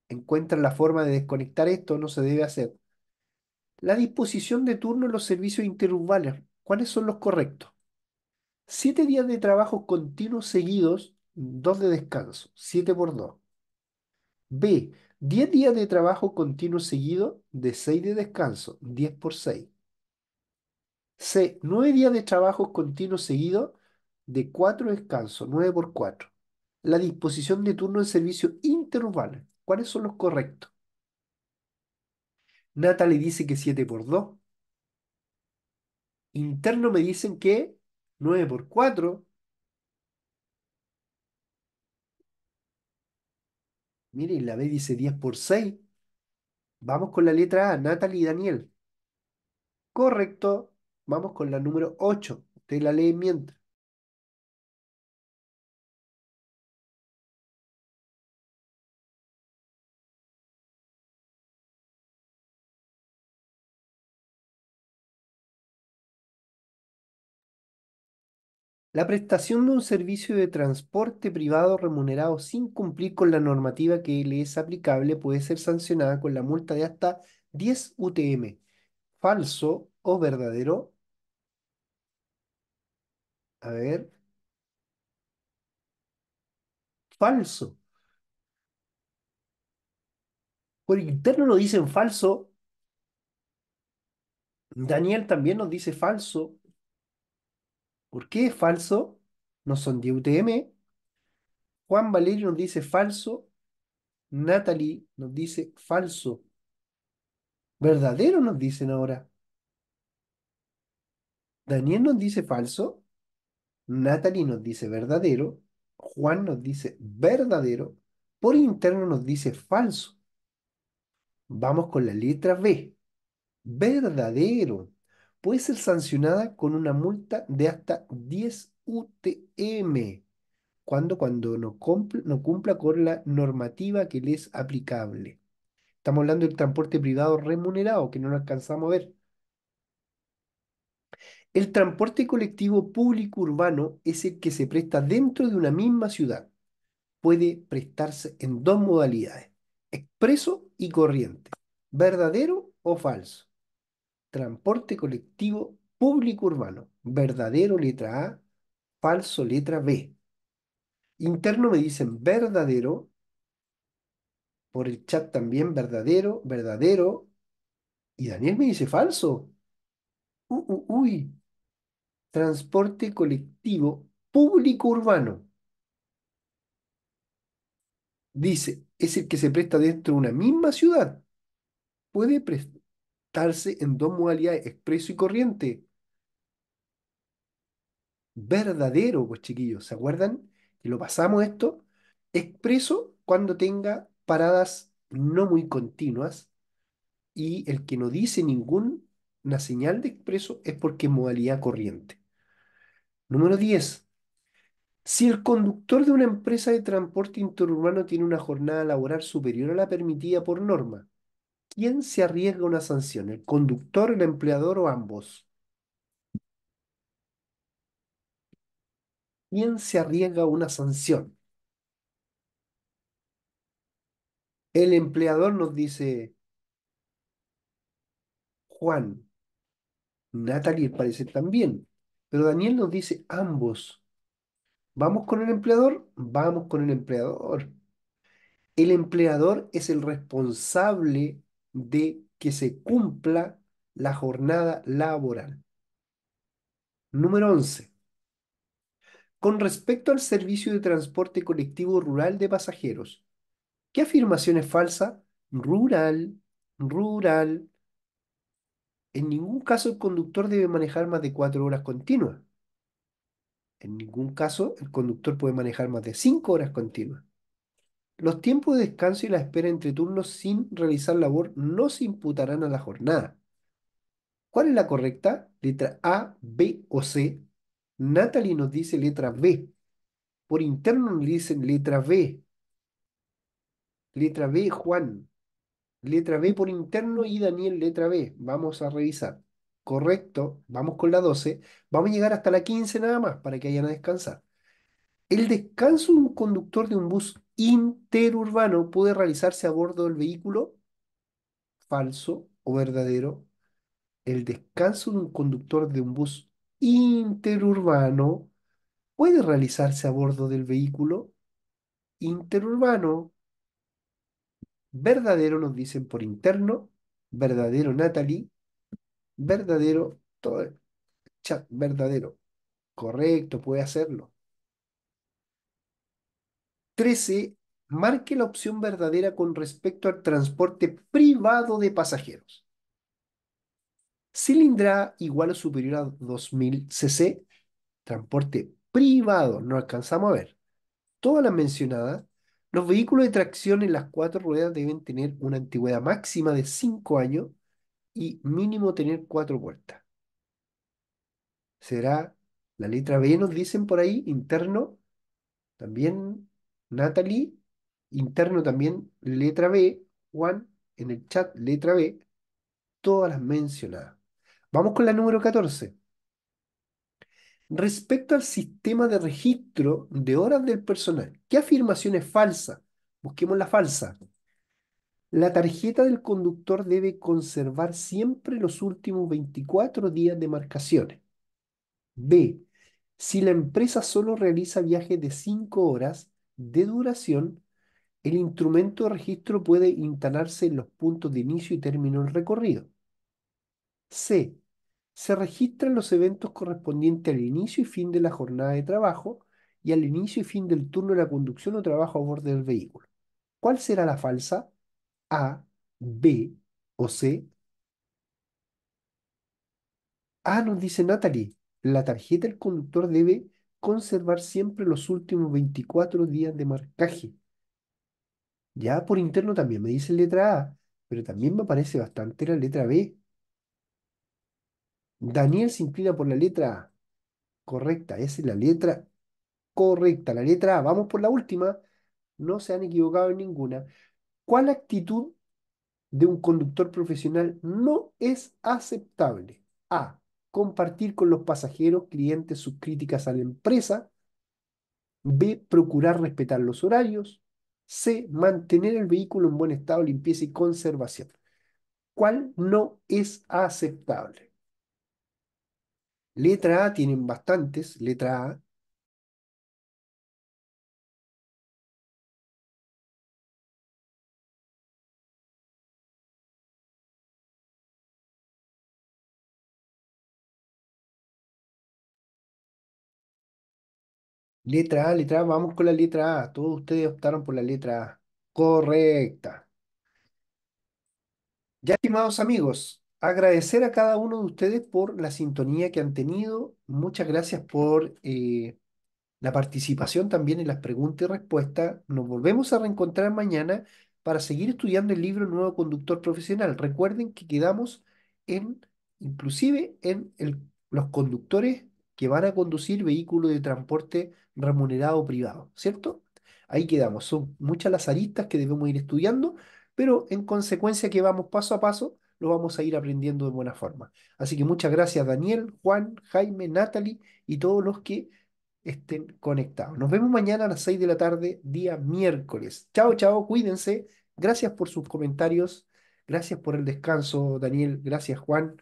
Encuentra la forma de desconectar esto, no se debe hacer. La disposición de turno en los servicios interurbanos, ¿cuáles son los correctos? Siete días de trabajo continuos seguidos, dos de descanso, siete por 2. B, 10 días de trabajo continuo seguido de 6 de descanso, 10 por 6. C, nueve días de trabajo continuo seguido de cuatro descanso, 9 por 4. La disposición de turno en servicios interurbano. ¿Cuáles son los correctos? Natalie dice que 7 por 2. Interno me dicen que 9 por 4. Miren, la B dice 10 por 6. Vamos con la letra A, Natalie y Daniel. Correcto. Vamos con la número 8. Usted la lee mientras. La prestación de un servicio de transporte privado remunerado sin cumplir con la normativa que le es aplicable puede ser sancionada con la multa de hasta 10 UTM. ¿Falso o verdadero? A ver. Falso. Por interno nos dicen falso. Daniel también nos dice falso. ¿Por qué es falso? No son de UTM. Juan Valerio nos dice falso. Natalie nos dice falso. Verdadero nos dicen ahora. Daniel nos dice falso. Natalie nos dice verdadero. Juan nos dice verdadero. Por interno nos dice falso. Vamos con la letra B. Verdadero puede ser sancionada con una multa de hasta 10 UTM cuando, cuando no, cumpla, no cumpla con la normativa que le es aplicable. Estamos hablando del transporte privado remunerado, que no lo alcanzamos a ver. El transporte colectivo público urbano es el que se presta dentro de una misma ciudad. Puede prestarse en dos modalidades, expreso y corriente, verdadero o falso transporte colectivo público urbano. Verdadero, letra A, falso, letra B. Interno me dicen verdadero, por el chat también verdadero, verdadero, y Daniel me dice falso. uy, transporte colectivo público urbano. Dice, es el que se presta dentro de una misma ciudad. Puede prestar en dos modalidades, expreso y corriente. Verdadero, pues chiquillos, ¿se acuerdan? Y lo pasamos esto. Expreso cuando tenga paradas no muy continuas y el que no dice ninguna señal de expreso es porque es modalidad corriente. Número 10. Si el conductor de una empresa de transporte interurbano tiene una jornada laboral superior a la permitida por norma, ¿Quién se arriesga una sanción? ¿El conductor, el empleador o ambos? ¿Quién se arriesga una sanción? El empleador nos dice, Juan, Natalie parece también, pero Daniel nos dice ambos. ¿Vamos con el empleador? Vamos con el empleador. El empleador es el responsable de que se cumpla la jornada laboral. Número 11. Con respecto al servicio de transporte colectivo rural de pasajeros, ¿qué afirmación es falsa? Rural, rural. En ningún caso el conductor debe manejar más de cuatro horas continuas. En ningún caso el conductor puede manejar más de cinco horas continuas. Los tiempos de descanso y la espera entre turnos sin realizar labor no se imputarán a la jornada. ¿Cuál es la correcta? Letra A, B o C. Natalie nos dice letra B. Por interno nos dicen letra B. Letra B, Juan. Letra B por interno y Daniel letra B. Vamos a revisar. Correcto, vamos con la 12. Vamos a llegar hasta la 15 nada más para que hayan a descansar. El descanso de un conductor de un bus interurbano puede realizarse a bordo del vehículo? Falso o verdadero. El descanso de un conductor de un bus interurbano puede realizarse a bordo del vehículo interurbano. Verdadero nos dicen por interno, verdadero Natalie, verdadero todo chat, verdadero. Correcto, puede hacerlo. 13 marque la opción verdadera con respecto al transporte privado de pasajeros. cilindra igual o superior a 2000 cc, transporte privado, no alcanzamos a ver. Todas las mencionadas, los vehículos de tracción en las cuatro ruedas deben tener una antigüedad máxima de 5 años y mínimo tener cuatro puertas. Será la letra B, nos dicen por ahí, interno. También Natalie, interno también, letra B, Juan, en el chat, letra B, todas las mencionadas. Vamos con la número 14. Respecto al sistema de registro de horas del personal, ¿qué afirmación es falsa? Busquemos la falsa. La tarjeta del conductor debe conservar siempre los últimos 24 días de marcaciones. B. Si la empresa solo realiza viajes de 5 horas, de duración, el instrumento de registro puede instalarse en los puntos de inicio y término del recorrido. C. Se registran los eventos correspondientes al inicio y fin de la jornada de trabajo y al inicio y fin del turno de la conducción o trabajo a bordo del vehículo. ¿Cuál será la falsa? A, B o C. A ah, nos dice Natalie, la tarjeta del conductor debe conservar siempre los últimos 24 días de marcaje. Ya por interno también me dice letra A, pero también me parece bastante la letra B. Daniel se inclina por la letra A. Correcta, esa es la letra correcta, la letra A. Vamos por la última. No se han equivocado en ninguna. ¿Cuál actitud de un conductor profesional no es aceptable? A compartir con los pasajeros, clientes sus críticas a la empresa, B, procurar respetar los horarios, C, mantener el vehículo en buen estado, limpieza y conservación. ¿Cuál no es aceptable? Letra A tienen bastantes, letra A, Letra A, letra A, vamos con la letra A. Todos ustedes optaron por la letra A. Correcta. Ya, estimados amigos, agradecer a cada uno de ustedes por la sintonía que han tenido. Muchas gracias por eh, la participación también en las preguntas y respuestas. Nos volvemos a reencontrar mañana para seguir estudiando el libro Nuevo Conductor Profesional. Recuerden que quedamos en, inclusive en los conductores van a conducir vehículos de transporte remunerado privado, ¿cierto? Ahí quedamos, son muchas las aristas que debemos ir estudiando, pero en consecuencia que vamos paso a paso, lo vamos a ir aprendiendo de buena forma. Así que muchas gracias Daniel, Juan, Jaime, Natalie y todos los que estén conectados. Nos vemos mañana a las 6 de la tarde, día miércoles. Chao, chao, cuídense. Gracias por sus comentarios. Gracias por el descanso, Daniel. Gracias, Juan.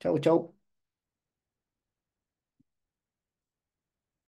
Chao, chao.